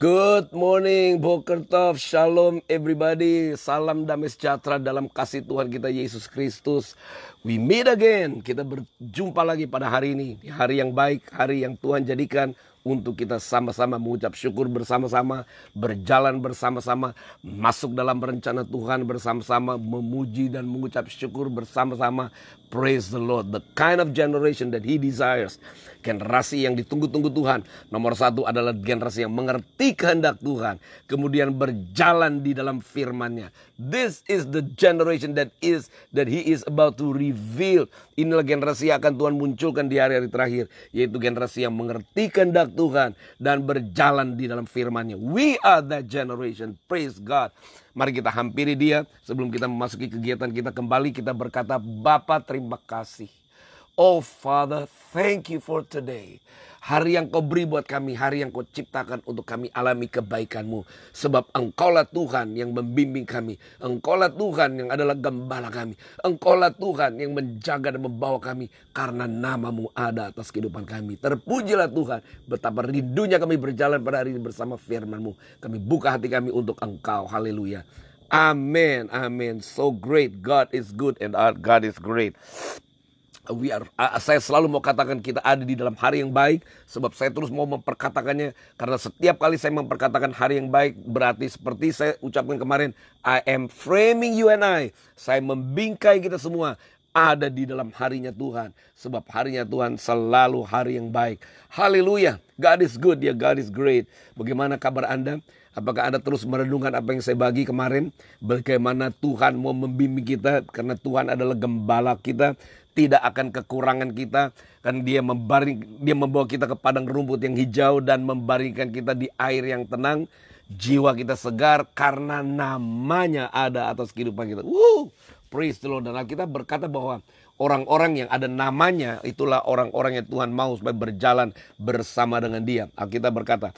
Good morning, Boker Shalom everybody, salam damai sejahtera dalam kasih Tuhan kita Yesus Kristus. We meet again, kita berjumpa lagi pada hari ini, hari yang baik, hari yang Tuhan jadikan untuk kita sama-sama mengucap syukur bersama-sama, berjalan bersama-sama, masuk dalam rencana Tuhan bersama-sama, memuji dan mengucap syukur bersama-sama. Praise the Lord, the kind of generation that He desires. Generasi yang ditunggu-tunggu Tuhan. Nomor satu adalah generasi yang mengerti kehendak Tuhan. Kemudian berjalan di dalam Firman-Nya. This is the generation that is that he is about to reveal. Inilah generasi yang akan Tuhan munculkan di hari-hari terakhir, yaitu generasi yang mengerti kehendak Tuhan dan berjalan di dalam firman-Nya. We are that generation. Praise God. Mari kita hampiri dia sebelum kita memasuki kegiatan kita kembali kita berkata, "Bapa, terima kasih. Oh Father, thank you for today." Hari yang kau beri buat kami, hari yang kau ciptakan untuk kami alami kebaikanmu. Sebab engkaulah Tuhan yang membimbing kami. Engkaulah Tuhan yang adalah gembala kami. Engkaulah Tuhan yang menjaga dan membawa kami. Karena namamu ada atas kehidupan kami. Terpujilah Tuhan betapa rindunya kami berjalan pada hari ini bersama firmanmu. Kami buka hati kami untuk engkau. Haleluya. Amin, Amin. So great. God is good and our God is great we are, saya selalu mau katakan kita ada di dalam hari yang baik sebab saya terus mau memperkatakannya karena setiap kali saya memperkatakan hari yang baik berarti seperti saya ucapkan kemarin I am framing you and I saya membingkai kita semua ada di dalam harinya Tuhan sebab harinya Tuhan selalu hari yang baik haleluya God is good ya God is great bagaimana kabar Anda Apakah Anda terus merenungkan apa yang saya bagi kemarin? Bagaimana Tuhan mau membimbing kita karena Tuhan adalah gembala kita tidak akan kekurangan kita kan dia membaring dia membawa kita ke padang rumput yang hijau dan membaringkan kita di air yang tenang jiwa kita segar karena namanya ada atas kehidupan kita. Woo, praise the Lord. Dan kita berkata bahwa orang-orang yang ada namanya itulah orang-orang yang Tuhan mau supaya berjalan bersama dengan dia. kita berkata,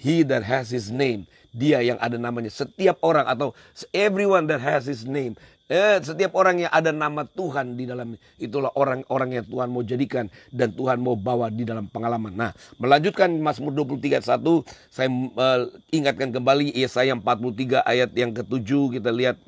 He that has his name, dia yang ada namanya. Setiap orang atau everyone that has his name, Eh, setiap orang yang ada nama Tuhan di dalam itulah orang-orang yang Tuhan mau jadikan dan Tuhan mau bawa di dalam pengalaman. Nah, melanjutkan Mazmur 23 ayat 1, saya eh, ingatkan kembali Yesaya 43 ayat yang ketujuh kita lihat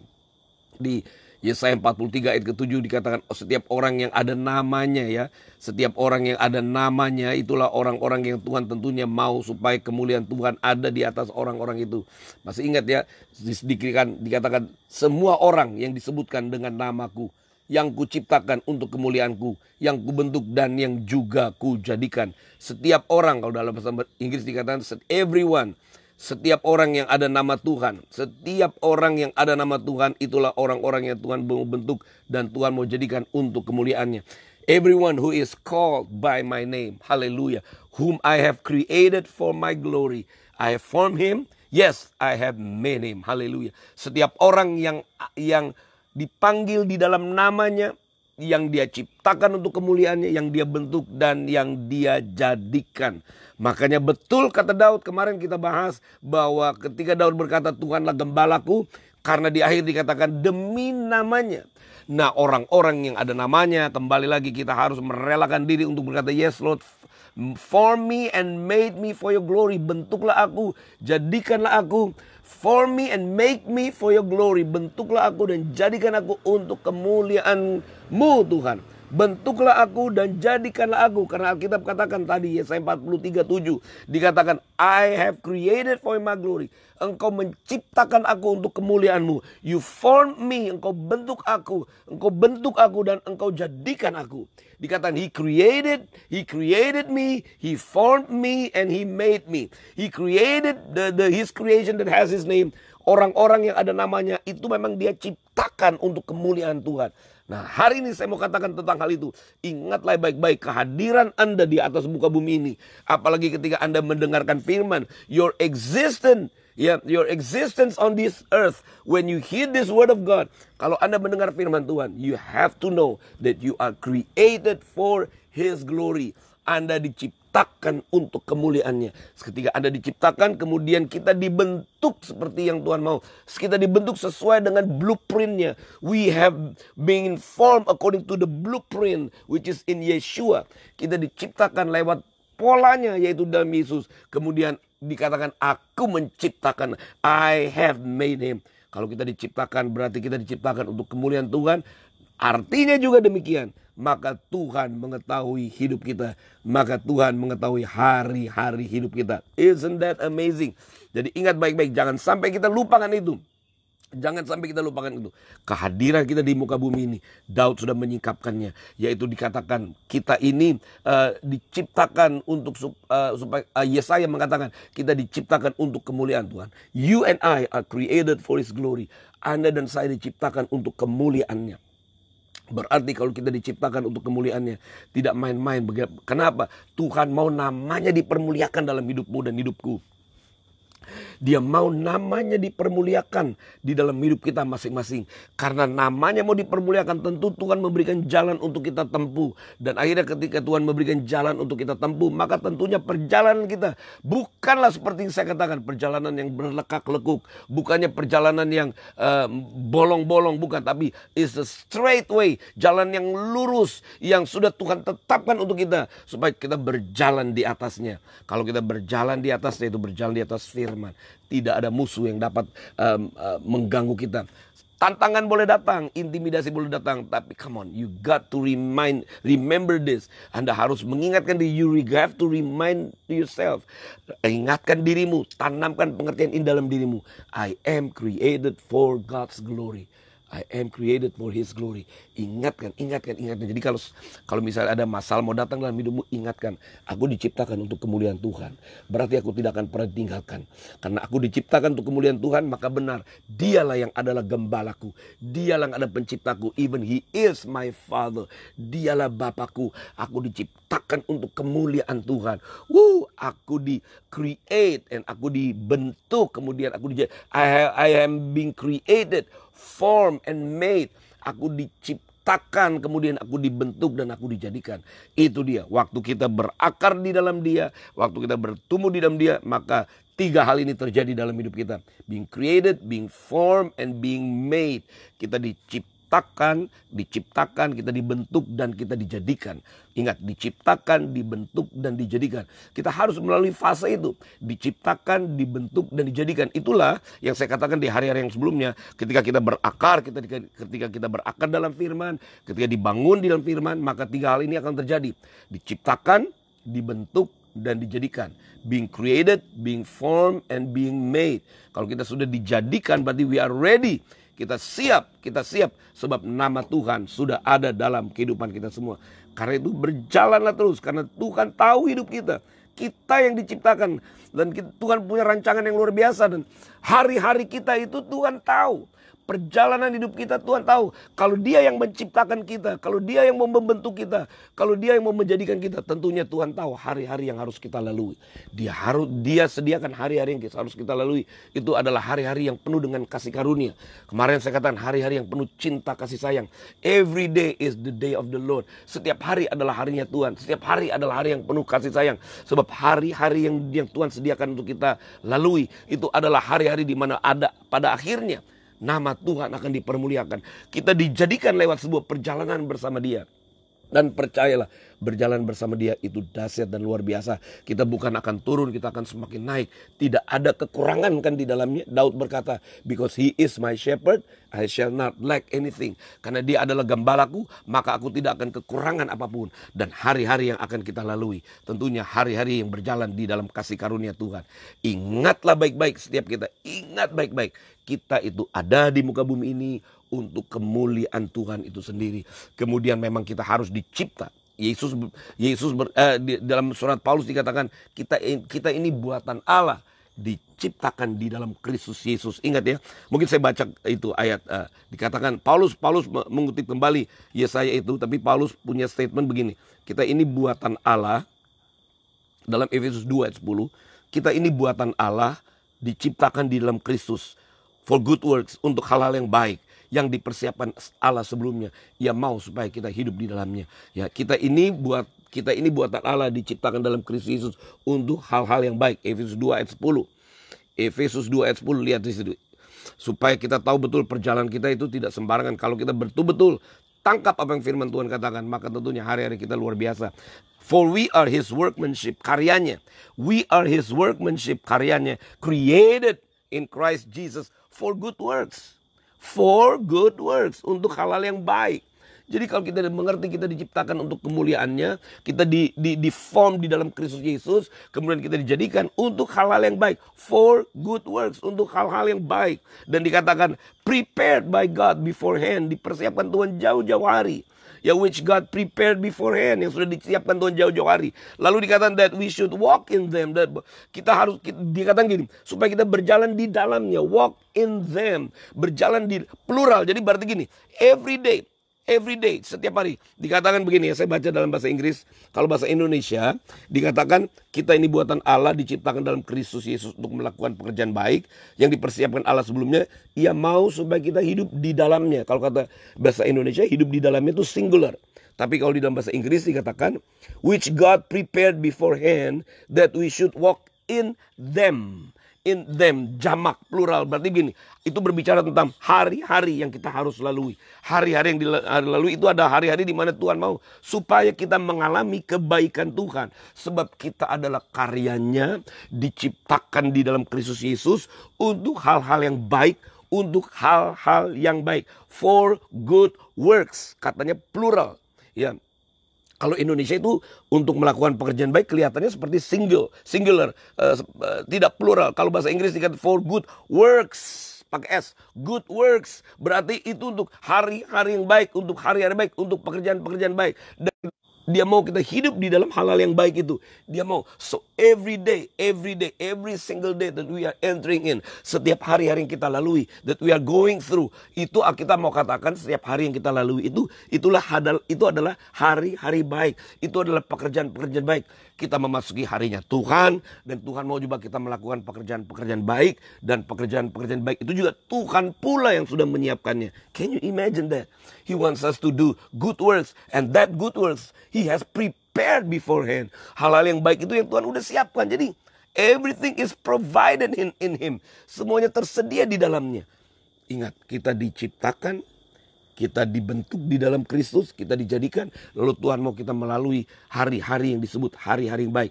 di Yesaya 43 ayat ke-7 dikatakan oh, setiap orang yang ada namanya ya. Setiap orang yang ada namanya itulah orang-orang yang Tuhan tentunya mau supaya kemuliaan Tuhan ada di atas orang-orang itu. Masih ingat ya disedikirkan dikatakan semua orang yang disebutkan dengan namaku yang kuciptakan untuk kemuliaanku, yang kubentuk dan yang juga kujadikan. Setiap orang kalau dalam bahasa Inggris dikatakan everyone setiap orang yang ada nama Tuhan, setiap orang yang ada nama Tuhan itulah orang-orang yang Tuhan mau bentuk dan Tuhan mau jadikan untuk kemuliaannya. Everyone who is called by my name, hallelujah, whom I have created for my glory, I have formed him, yes, I have made him, hallelujah. Setiap orang yang yang dipanggil di dalam namanya, yang dia ciptakan untuk kemuliaannya, yang dia bentuk dan yang dia jadikan. Makanya betul kata Daud kemarin kita bahas bahwa ketika Daud berkata Tuhanlah gembalaku karena di akhir dikatakan demi namanya. Nah orang-orang yang ada namanya kembali lagi kita harus merelakan diri untuk berkata yes Lord form me and made me for your glory. Bentuklah aku, jadikanlah aku Form me and make me for your glory. Bentuklah aku dan jadikan aku untuk kemuliaanMu Tuhan bentuklah aku dan jadikanlah aku karena Alkitab katakan tadi Yesaya 43:7 dikatakan I have created for my glory engkau menciptakan aku untuk kemuliaanmu you form me engkau bentuk aku engkau bentuk aku dan engkau jadikan aku dikatakan he created he created me he formed me and he made me he created the, the his creation that has his name orang-orang yang ada namanya itu memang dia ciptakan untuk kemuliaan Tuhan Nah hari ini saya mau katakan tentang hal itu. Ingatlah baik-baik kehadiran Anda di atas muka bumi ini. Apalagi ketika Anda mendengarkan firman. Your existence yeah, your existence on this earth when you hear this word of God kalau Anda mendengar firman Tuhan you have to know that you are created for his glory Anda diciptakan diciptakan untuk kemuliaannya. Ketika Anda diciptakan, kemudian kita dibentuk seperti yang Tuhan mau. Kita dibentuk sesuai dengan blueprintnya. We have been formed according to the blueprint which is in Yeshua. Kita diciptakan lewat polanya yaitu dalam Yesus. Kemudian dikatakan aku menciptakan. I have made him. Kalau kita diciptakan berarti kita diciptakan untuk kemuliaan Tuhan. Artinya juga demikian maka Tuhan mengetahui hidup kita, maka Tuhan mengetahui hari-hari hidup kita. Isn't that amazing? Jadi ingat baik-baik, jangan sampai kita lupakan itu. Jangan sampai kita lupakan itu. Kehadiran kita di muka bumi ini, Daud sudah menyingkapkannya, yaitu dikatakan kita ini uh, diciptakan untuk uh, supaya uh, Yesaya mengatakan kita diciptakan untuk kemuliaan Tuhan. You and I are created for His glory. Anda dan saya diciptakan untuk kemuliaannya. Berarti kalau kita diciptakan untuk kemuliaannya, tidak main-main. Kenapa? Tuhan mau namanya dipermuliakan dalam hidupmu dan hidupku. Dia mau namanya dipermuliakan di dalam hidup kita masing-masing. Karena namanya mau dipermuliakan tentu Tuhan memberikan jalan untuk kita tempuh. Dan akhirnya ketika Tuhan memberikan jalan untuk kita tempuh maka tentunya perjalanan kita bukanlah seperti yang saya katakan perjalanan yang berlekak-lekuk. Bukannya perjalanan yang eh, bolong-bolong uh, bukan tapi is a straight way. Jalan yang lurus yang sudah Tuhan tetapkan untuk kita supaya kita berjalan di atasnya. Kalau kita berjalan di atasnya itu berjalan di atas firman. Tidak ada musuh yang dapat um, uh, mengganggu kita. Tantangan boleh datang, intimidasi boleh datang, tapi come on, you got to remind, remember this. Anda harus mengingatkan diri, you have to remind yourself. Ingatkan dirimu, tanamkan pengertian ini dalam dirimu. I am created for God's glory. I am created for His glory. Ingatkan, ingatkan, ingatkan. Jadi kalau kalau misalnya ada masalah mau datang dalam hidupmu, ingatkan. Aku diciptakan untuk kemuliaan Tuhan. Berarti aku tidak akan pernah ditinggalkan. Karena aku diciptakan untuk kemuliaan Tuhan, maka benar. Dialah yang adalah gembalaku. Dialah yang ada penciptaku. Even He is my Father. Dialah Bapakku. Aku diciptakan untuk kemuliaan Tuhan. Woo, aku di create and aku dibentuk. Kemudian aku di I, I am being created Form and made. Aku diciptakan, kemudian aku dibentuk dan aku dijadikan. Itu dia. Waktu kita berakar di dalam dia, waktu kita bertumbuh di dalam dia, maka tiga hal ini terjadi dalam hidup kita. Being created, being formed, and being made. Kita diciptakan diciptakan, diciptakan, kita dibentuk dan kita dijadikan. Ingat, diciptakan, dibentuk dan dijadikan. Kita harus melalui fase itu, diciptakan, dibentuk dan dijadikan. Itulah yang saya katakan di hari-hari yang sebelumnya, ketika kita berakar, kita ketika kita berakar dalam firman, ketika dibangun dalam firman, maka tiga hal ini akan terjadi. Diciptakan, dibentuk dan dijadikan. Being created, being formed, and being made. Kalau kita sudah dijadikan, berarti we are ready kita siap, kita siap sebab nama Tuhan sudah ada dalam kehidupan kita semua. Karena itu berjalanlah terus karena Tuhan tahu hidup kita. Kita yang diciptakan dan Tuhan punya rancangan yang luar biasa dan hari-hari kita itu Tuhan tahu. Perjalanan hidup kita Tuhan tahu. Kalau dia yang menciptakan kita. Kalau dia yang membentuk kita. Kalau dia yang mau menjadikan kita. Tentunya Tuhan tahu hari-hari yang harus kita lalui. Dia harus dia sediakan hari-hari yang harus kita lalui. Itu adalah hari-hari yang penuh dengan kasih karunia. Kemarin saya katakan hari-hari yang penuh cinta kasih sayang. Every day is the day of the Lord. Setiap hari adalah harinya Tuhan. Setiap hari adalah hari yang penuh kasih sayang. Sebab hari-hari yang yang Tuhan sediakan untuk kita lalui itu adalah hari-hari di mana ada pada akhirnya nama Tuhan akan dipermuliakan. Kita dijadikan lewat sebuah perjalanan bersama Dia. Dan percayalah, berjalan bersama dia itu dahsyat dan luar biasa. Kita bukan akan turun, kita akan semakin naik. Tidak ada kekurangan kan di dalamnya. Daud berkata, because he is my shepherd, I shall not lack anything. Karena dia adalah gembalaku, maka aku tidak akan kekurangan apapun. Dan hari-hari yang akan kita lalui, tentunya hari-hari yang berjalan di dalam kasih karunia Tuhan. Ingatlah baik-baik setiap kita, ingat baik-baik. Kita itu ada di muka bumi ini untuk kemuliaan Tuhan itu sendiri. Kemudian memang kita harus dicipta. Yesus Yesus ber, eh, di, dalam surat Paulus dikatakan kita kita ini buatan Allah diciptakan di dalam Kristus Yesus. Ingat ya, mungkin saya baca itu ayat eh, dikatakan Paulus Paulus mengutip kembali Yesaya itu, tapi Paulus punya statement begini, kita ini buatan Allah dalam Efesus 2 ayat 10, kita ini buatan Allah diciptakan di dalam Kristus for good works untuk hal-hal yang baik yang dipersiapkan Allah sebelumnya. Ia mau supaya kita hidup di dalamnya. Ya, kita ini buat kita ini buatan Allah diciptakan dalam Kristus Yesus untuk hal-hal yang baik. Efesus 2 ayat 10. Efesus 2 ayat 10 lihat di situ. Supaya kita tahu betul perjalanan kita itu tidak sembarangan. Kalau kita betul-betul tangkap apa yang firman Tuhan katakan, maka tentunya hari-hari kita luar biasa. For we are his workmanship, karyanya. We are his workmanship, karyanya. Created in Christ Jesus for good works for good works, untuk halal yang baik. Jadi kalau kita mengerti kita diciptakan untuk kemuliaannya, kita di, di, di form di dalam Kristus Yesus, kemudian kita dijadikan untuk hal-hal yang baik, for good works, untuk hal-hal yang baik. Dan dikatakan prepared by God beforehand, dipersiapkan Tuhan jauh-jauh hari ya which God prepared beforehand yang sudah disiapkan Tuhan jauh-jauh hari. Lalu dikatakan that we should walk in them. That kita harus kita, dikatakan gini supaya kita berjalan di dalamnya, walk in them, berjalan di plural. Jadi berarti gini, every day every day, setiap hari. Dikatakan begini ya, saya baca dalam bahasa Inggris, kalau bahasa Indonesia dikatakan kita ini buatan Allah diciptakan dalam Kristus Yesus untuk melakukan pekerjaan baik yang dipersiapkan Allah sebelumnya, ia mau supaya kita hidup di dalamnya. Kalau kata bahasa Indonesia hidup di dalamnya itu singular. Tapi kalau di dalam bahasa Inggris dikatakan which God prepared beforehand that we should walk in them in them jamak plural berarti gini itu berbicara tentang hari-hari yang kita harus lalui hari-hari yang dilalui itu ada hari-hari di mana Tuhan mau supaya kita mengalami kebaikan Tuhan sebab kita adalah karyanya diciptakan di dalam Kristus Yesus untuk hal-hal yang baik untuk hal-hal yang baik for good works katanya plural ya kalau Indonesia itu untuk melakukan pekerjaan baik kelihatannya seperti single, singular, uh, uh, tidak plural. Kalau bahasa Inggris dikatakan for good works pakai S. Good works berarti itu untuk hari-hari yang baik, untuk hari-hari baik, untuk pekerjaan-pekerjaan baik. Dan dia mau kita hidup di dalam halal yang baik itu. Dia mau. So every day, every day, every single day that we are entering in. Setiap hari-hari yang kita lalui. That we are going through. Itu ah, kita mau katakan setiap hari yang kita lalui itu. Itulah hadal, itu adalah hari-hari baik. Itu adalah pekerjaan-pekerjaan baik. Kita memasuki harinya Tuhan. Dan Tuhan mau juga kita melakukan pekerjaan-pekerjaan baik. Dan pekerjaan-pekerjaan baik itu juga Tuhan pula yang sudah menyiapkannya. Can you imagine that? He wants us to do good works. And that good works. He has prepared beforehand. Hal-hal yang baik itu yang Tuhan udah siapkan. Jadi everything is provided in, in him. Semuanya tersedia di dalamnya. Ingat, kita diciptakan, kita dibentuk di dalam Kristus, kita dijadikan. Lalu Tuhan mau kita melalui hari-hari yang disebut hari-hari yang baik.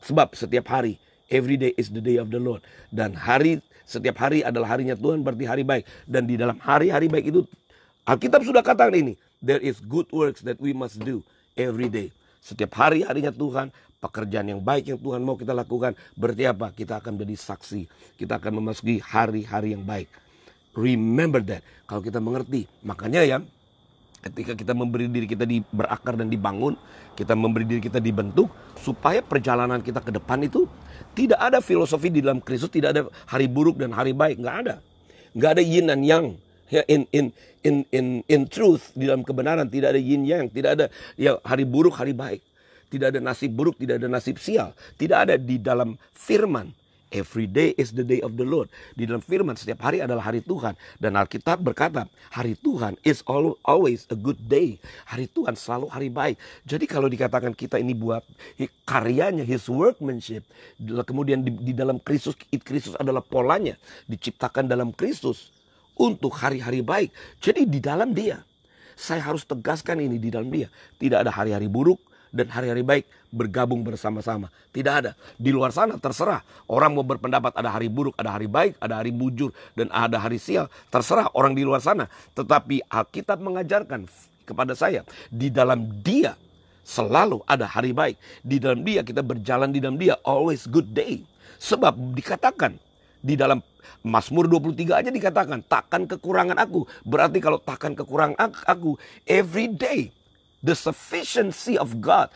Sebab setiap hari, every day is the day of the Lord. Dan hari setiap hari adalah harinya Tuhan berarti hari baik. Dan di dalam hari-hari baik itu Alkitab sudah katakan ini. There is good works that we must do every day. Setiap hari harinya Tuhan, pekerjaan yang baik yang Tuhan mau kita lakukan, berarti apa? Kita akan menjadi saksi. Kita akan memasuki hari-hari yang baik. Remember that. Kalau kita mengerti, makanya ya ketika kita memberi diri kita di berakar dan dibangun, kita memberi diri kita dibentuk supaya perjalanan kita ke depan itu tidak ada filosofi di dalam Kristus, tidak ada hari buruk dan hari baik, nggak ada. Nggak ada yin dan yang ya in in in in in truth di dalam kebenaran tidak ada yin yang tidak ada ya hari buruk hari baik tidak ada nasib buruk tidak ada nasib sial tidak ada di dalam firman Every day is the day of the Lord. Di dalam firman setiap hari adalah hari Tuhan. Dan Alkitab berkata, hari Tuhan is always a good day. Hari Tuhan selalu hari baik. Jadi kalau dikatakan kita ini buat karyanya, his workmanship. Kemudian di, di dalam Kristus, Kristus adalah polanya. Diciptakan dalam Kristus untuk hari-hari baik. Jadi di dalam dia, saya harus tegaskan ini di dalam dia. Tidak ada hari-hari buruk dan hari-hari baik bergabung bersama-sama. Tidak ada. Di luar sana terserah. Orang mau berpendapat ada hari buruk, ada hari baik, ada hari bujur, dan ada hari sial. Terserah orang di luar sana. Tetapi Alkitab mengajarkan kepada saya. Di dalam dia selalu ada hari baik. Di dalam dia kita berjalan di dalam dia always good day. Sebab dikatakan di dalam Mazmur 23 aja dikatakan takkan kekurangan aku. Berarti kalau takkan kekurangan aku every day the sufficiency of God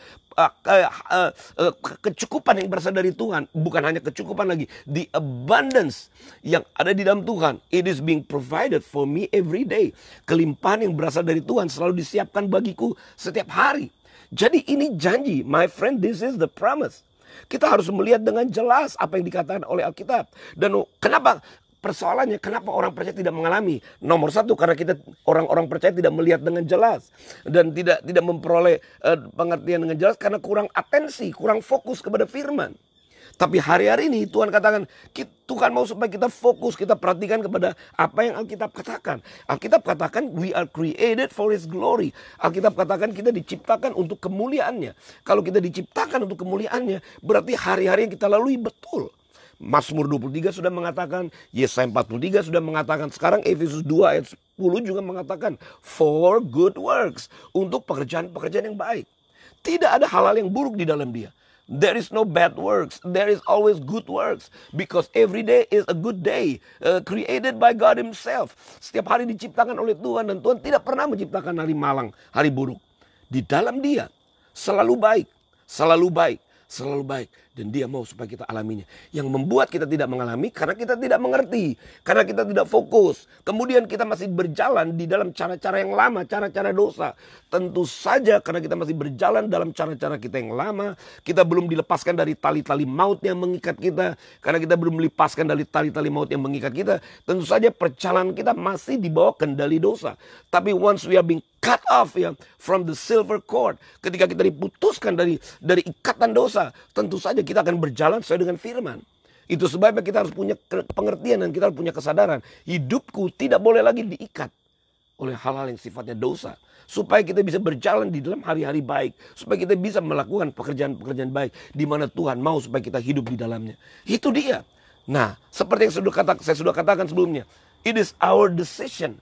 kecukupan yang berasal dari Tuhan bukan hanya kecukupan lagi the abundance yang ada di dalam Tuhan it is being provided for me every day kelimpahan yang berasal dari Tuhan selalu disiapkan bagiku setiap hari jadi ini janji my friend this is the promise kita harus melihat dengan jelas apa yang dikatakan oleh Alkitab. Dan kenapa persoalannya kenapa orang percaya tidak mengalami nomor satu karena kita orang-orang percaya tidak melihat dengan jelas dan tidak tidak memperoleh eh, pengertian dengan jelas karena kurang atensi kurang fokus kepada firman tapi hari-hari ini Tuhan katakan, Tuhan mau supaya kita fokus, kita perhatikan kepada apa yang Alkitab katakan. Alkitab katakan we are created for his glory. Alkitab katakan kita diciptakan untuk kemuliaannya. Kalau kita diciptakan untuk kemuliaannya, berarti hari-hari yang kita lalui betul. Mazmur 23 sudah mengatakan, Yesaya 43 sudah mengatakan, sekarang Efesus 2 ayat 10 juga mengatakan, for good works, untuk pekerjaan-pekerjaan yang baik. Tidak ada halal yang buruk di dalam dia. There is no bad works. There is always good works. Because every day is a good day. Uh, created by God himself. Setiap hari diciptakan oleh Tuhan. Dan Tuhan tidak pernah menciptakan hari malang, hari buruk. Di dalam dia selalu baik. Selalu baik. Selalu baik. Dan dia mau supaya kita alaminya. Yang membuat kita tidak mengalami karena kita tidak mengerti. Karena kita tidak fokus. Kemudian kita masih berjalan di dalam cara-cara yang lama, cara-cara dosa. Tentu saja karena kita masih berjalan dalam cara-cara kita yang lama. Kita belum dilepaskan dari tali-tali maut yang mengikat kita. Karena kita belum dilepaskan dari tali-tali maut yang mengikat kita. Tentu saja perjalanan kita masih di bawah kendali dosa. Tapi once we are being cut off ya from the silver cord ketika kita diputuskan dari dari ikatan dosa tentu saja kita akan berjalan sesuai dengan firman. Itu sebabnya kita harus punya pengertian dan kita harus punya kesadaran. Hidupku tidak boleh lagi diikat oleh hal-hal yang sifatnya dosa. Supaya kita bisa berjalan di dalam hari-hari baik. Supaya kita bisa melakukan pekerjaan-pekerjaan baik. Di mana Tuhan mau supaya kita hidup di dalamnya. Itu dia. Nah, seperti yang sudah kata, saya sudah katakan sebelumnya. It is our decision.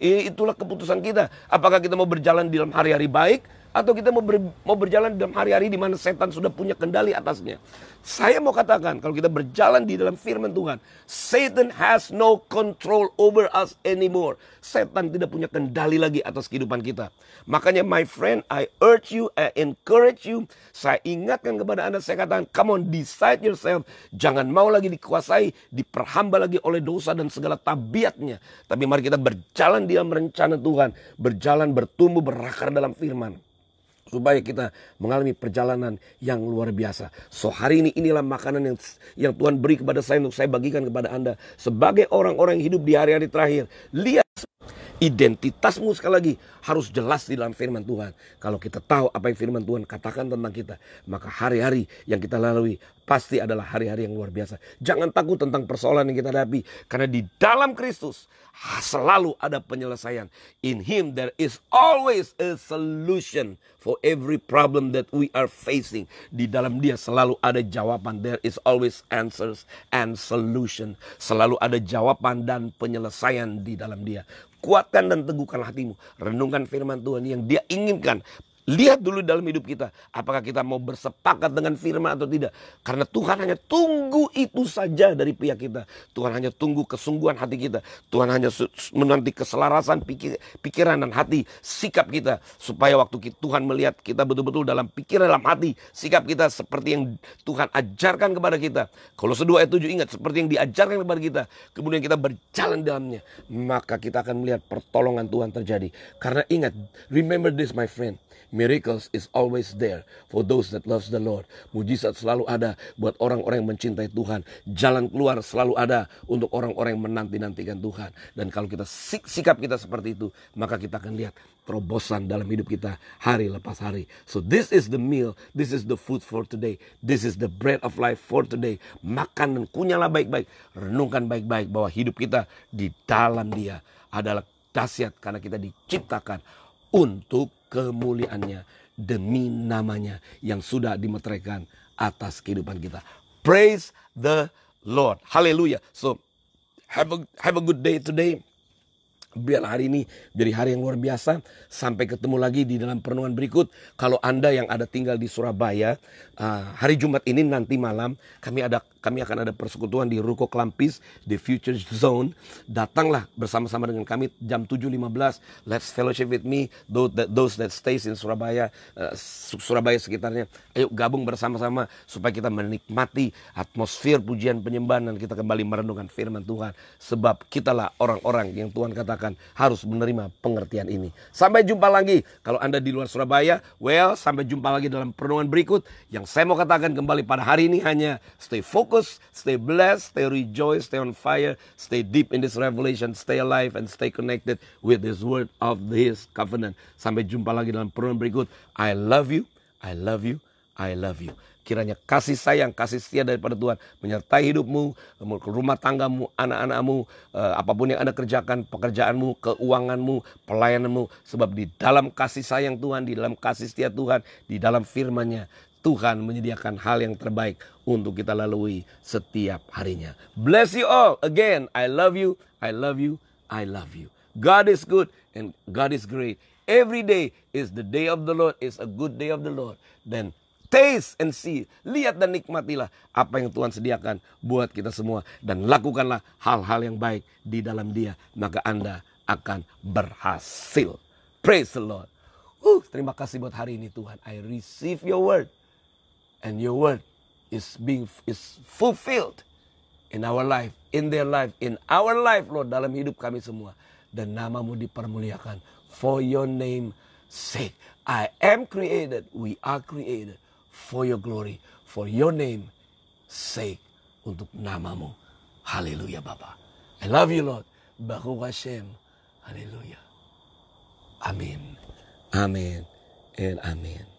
Itulah keputusan kita. Apakah kita mau berjalan di dalam hari-hari baik atau kita mau, ber, mau berjalan dalam hari-hari di mana setan sudah punya kendali atasnya. Saya mau katakan kalau kita berjalan di dalam firman Tuhan, Satan has no control over us anymore. Setan tidak punya kendali lagi atas kehidupan kita. Makanya my friend, I urge you, I encourage you, saya ingatkan kepada Anda, saya katakan come on decide yourself. Jangan mau lagi dikuasai, diperhamba lagi oleh dosa dan segala tabiatnya. Tapi mari kita berjalan di dalam rencana Tuhan, berjalan bertumbuh berakar dalam firman supaya kita mengalami perjalanan yang luar biasa. So hari ini inilah makanan yang yang Tuhan beri kepada saya untuk saya bagikan kepada Anda sebagai orang-orang yang hidup di hari-hari terakhir. Lihat Identitasmu sekali lagi harus jelas di dalam firman Tuhan. Kalau kita tahu apa yang firman Tuhan katakan tentang kita, maka hari-hari yang kita lalui pasti adalah hari-hari yang luar biasa. Jangan takut tentang persoalan yang kita hadapi karena di dalam Kristus selalu ada penyelesaian. In him there is always a solution for every problem that we are facing. Di dalam dia selalu ada jawaban. There is always answers and solution. Selalu ada jawaban dan penyelesaian di dalam dia. Kuatkan dan teguhkan hatimu. Renungkan firman Tuhan yang dia inginkan. Lihat dulu dalam hidup kita, apakah kita mau bersepakat dengan firman atau tidak. Karena Tuhan hanya tunggu itu saja dari pihak kita. Tuhan hanya tunggu kesungguhan hati kita. Tuhan hanya menanti keselarasan pikir, pikiran dan hati, sikap kita supaya waktu Tuhan melihat kita betul-betul dalam pikiran dalam hati, sikap kita seperti yang Tuhan ajarkan kepada kita. Kalau sedua ayat tujuh ingat seperti yang diajarkan kepada kita, kemudian kita berjalan dalamnya, maka kita akan melihat pertolongan Tuhan terjadi. Karena ingat, remember this my friend, Miracles is always there for those that loves the Lord. Mujizat selalu ada buat orang-orang yang mencintai Tuhan. Jalan keluar selalu ada untuk orang-orang yang menanti-nantikan Tuhan. Dan kalau kita sikap kita seperti itu, maka kita akan lihat terobosan dalam hidup kita hari lepas hari. So this is the meal, this is the food for today. This is the bread of life for today. Makan dan kunyalah baik-baik. Renungkan baik-baik bahwa hidup kita di dalam dia adalah dahsyat karena kita diciptakan untuk kemuliaannya demi namanya yang sudah dimeteraikan atas kehidupan kita. Praise the Lord. Haleluya. So have a, have a good day today biar hari ini jadi hari yang luar biasa. Sampai ketemu lagi di dalam perenungan berikut. Kalau Anda yang ada tinggal di Surabaya, ah, hari Jumat ini nanti malam kami ada kami akan ada persekutuan di Ruko Klampis the Future Zone. Datanglah bersama-sama dengan kami jam 7.15. Let's fellowship with me those that, those that stays in Surabaya, eh, Surabaya sekitarnya. Ayo gabung bersama-sama supaya kita menikmati atmosfer pujian penyembahan dan kita kembali merenungkan firman Tuhan sebab kitalah orang-orang yang Tuhan katakan harus menerima pengertian ini. Sampai jumpa lagi. Kalau Anda di luar Surabaya, well, sampai jumpa lagi dalam perenungan berikut. Yang saya mau katakan kembali pada hari ini hanya stay focused, stay blessed, stay rejoice, stay on fire, stay deep in this revelation, stay alive and stay connected with this word of this covenant. Sampai jumpa lagi dalam perenungan berikut. I love you. I love you. I love you. Kiranya kasih sayang, kasih setia daripada Tuhan menyertai hidupmu, rumah tanggamu, anak-anakmu, eh, apapun yang Anda kerjakan, pekerjaanmu, keuanganmu, pelayananmu. Sebab di dalam kasih sayang Tuhan, di dalam kasih setia Tuhan, di dalam firman-Nya, Tuhan menyediakan hal yang terbaik untuk kita lalui setiap harinya. Bless you all. Again, I love you, I love you, I love you. God is good and God is great. Every day is the day of the Lord, is a good day of the Lord. Then Taste and see. Lihat dan nikmatilah apa yang Tuhan sediakan buat kita semua. Dan lakukanlah hal-hal yang baik di dalam dia. Maka Anda akan berhasil. Praise the Lord. Uh, terima kasih buat hari ini Tuhan. I receive your word. And your word is being is fulfilled in our life, in their life, in our life Lord dalam hidup kami semua dan namamu dipermuliakan for your name sake. I am created, we are created for your glory, for your name sake, untuk namamu. Hallelujah, Baba. I love you, Lord. Baruch Hashem. Hallelujah. Amen. Amen and amen.